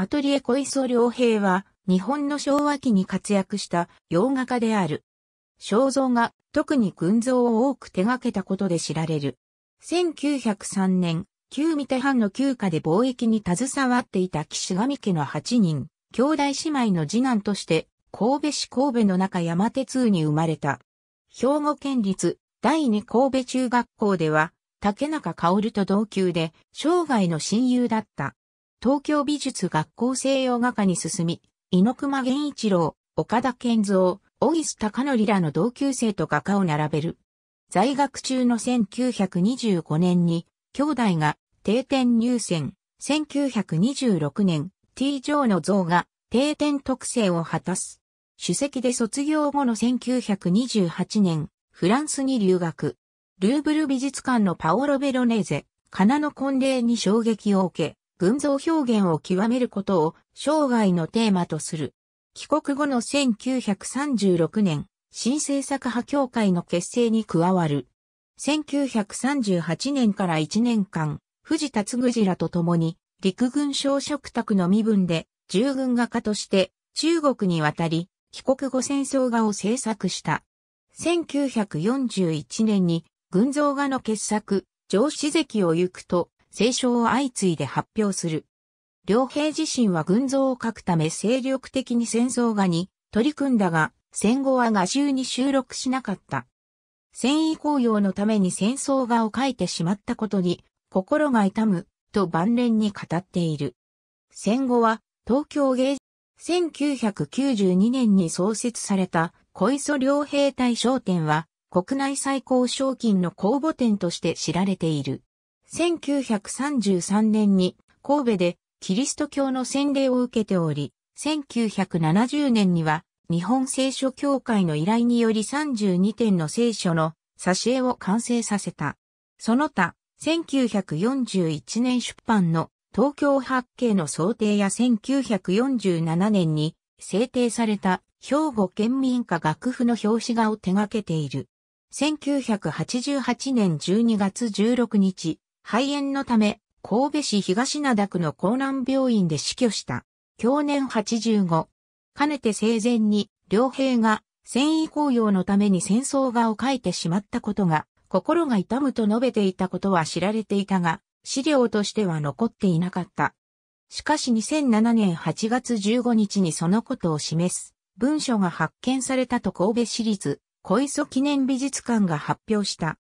アトリエ小磯良平は、日本の昭和期に活躍した洋画家である。肖像画、特に群像を多く手掛けたことで知られる。1903年、旧三手藩の旧家で貿易に携わっていた岸上家の8人、兄弟姉妹の次男として、神戸市神戸の中山手通に生まれた。兵庫県立第二神戸中学校では、竹中薫と同級で、生涯の親友だった。東京美術学校西洋画科に進み、猪熊源一郎、岡田健三、小木須隆則らの同級生と画家を並べる。在学中の1925年に、兄弟が定点入選、1926年、T 上の像が定点特性を果たす。主席で卒業後の1928年、フランスに留学。ルーブル美術館のパオロ・ベロネーゼ、カナの婚礼に衝撃を受け、群像表現を極めることを生涯のテーマとする。帰国後の1936年、新政作派協会の結成に加わる。1938年から1年間、藤田嗣次らと共に、陸軍小食卓の身分で、従軍画家として中国に渡り、帰国後戦争画を制作した。1941年に、群像画の傑作、上司関を行くと、清書を相次いで発表する。両兵自身は群像を書くため精力的に戦争画に取り組んだが、戦後は画集に収録しなかった。戦意高揚のために戦争画を描いてしまったことに心が痛むと晩年に語っている。戦後は東京芸術1992年に創設された小磯良兵隊商店は国内最高賞金の公募店として知られている。1933年に神戸でキリスト教の洗礼を受けており、1970年には日本聖書協会の依頼により32点の聖書の挿絵を完成させた。その他、1941年出版の東京八景の想定や1947年に制定された兵庫県民歌楽譜の表紙画を手掛けている。1988年12月16日、肺炎のため、神戸市東灘区の江南病院で死去した。享年85。かねて生前に、両兵が戦意高揚のために戦争画を描いてしまったことが、心が痛むと述べていたことは知られていたが、資料としては残っていなかった。しかし2007年8月15日にそのことを示す文書が発見されたと神戸市立小磯記念美術館が発表した。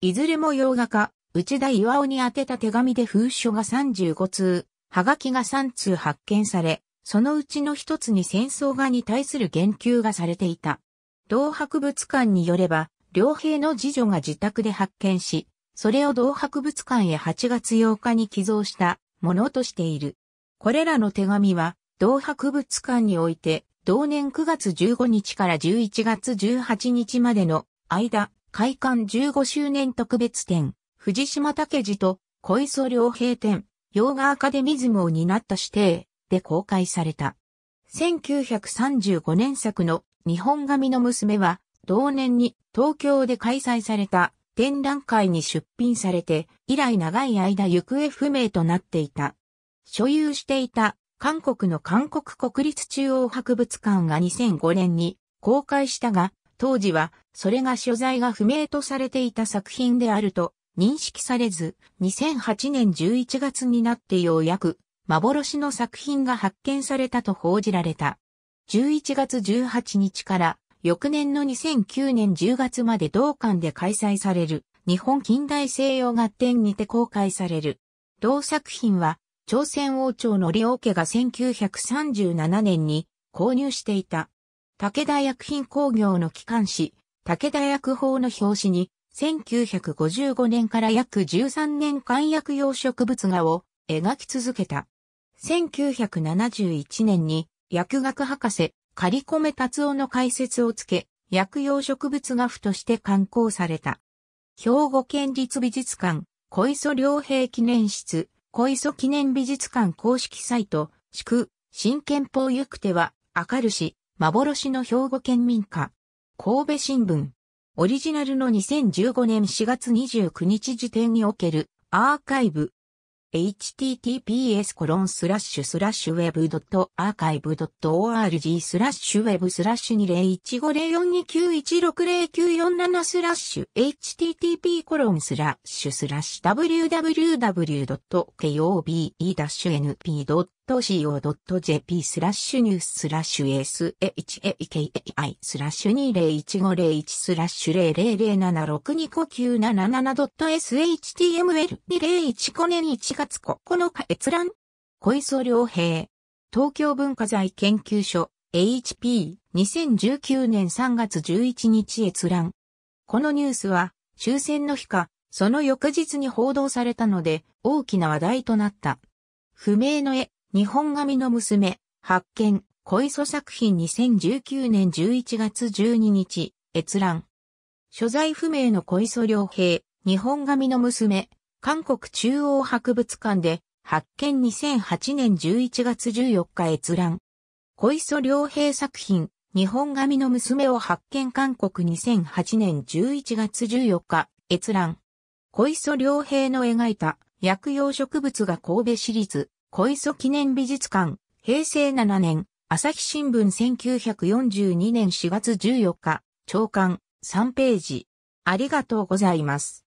いずれも洋画家、内田岩尾に宛てた手紙で封書が35通、はがきが3通発見され、そのうちの一つに戦争画に対する言及がされていた。同博物館によれば、両兵の次女が自宅で発見し、それを同博物館へ8月8日に寄贈したものとしている。これらの手紙は、同博物館において、同年9月15日から11月18日までの間、開館15周年特別展、藤島武二と小磯良平展、洋画アカデミズムを担った指定で公開された。1935年作の日本髪の娘は、同年に東京で開催された展覧会に出品されて、以来長い間行方不明となっていた。所有していた韓国の韓国国立中央博物館が2005年に公開したが、当時はそれが所在が不明とされていた作品であると認識されず、2008年11月になってようやく、幻の作品が発見されたと報じられた。11月18日から、翌年の2009年10月まで同館で開催される、日本近代西洋合展にて公開される。同作品は、朝鮮王朝の李王家が1937年に購入していた。武田薬品工業の機関紙、武田薬法の表紙に、1955年から約13年間薬用植物画を描き続けた。1971年に薬学博士、刈込達夫の解説をつけ、薬用植物画譜として刊行された。兵庫県立美術館、小磯良平記念室、小磯記念美術館公式サイト、祝、新憲法ゆくては、明るし、幻の兵庫県民家、神戸新聞。オリジナルの2015年4月29日時点におけるアーカイブ https コロンスラッシュスラッシュウェブドットアーカイブドット org スラッシュウェブスラッシュ20150429160947スラッシュ http コロンスラッシュスラッシュ www.kobe-np ドッ .co.jp スラッシュニューススラッシュ SHAKAI スラッシュ201501スラッシュ000762977 s h t m l 2 0 1 5年1月9日閲覧小磯良平東京文化財研究所 HP2019 年3月11日閲覧このニュースは終戦の日かその翌日に報道されたので大きな話題となった。不明の絵、日本髪の娘、発見、小磯作品2019年11月12日、閲覧。所在不明の小磯良平、日本髪の娘、韓国中央博物館で、発見2008年11月14日閲覧。小磯良平作品、日本髪の娘を発見韓国2008年11月14日、閲覧。小磯良平の描いた薬用植物が神戸市立小磯記念美術館、平成7年、朝日新聞1942年4月14日、長官、3ページ。ありがとうございます。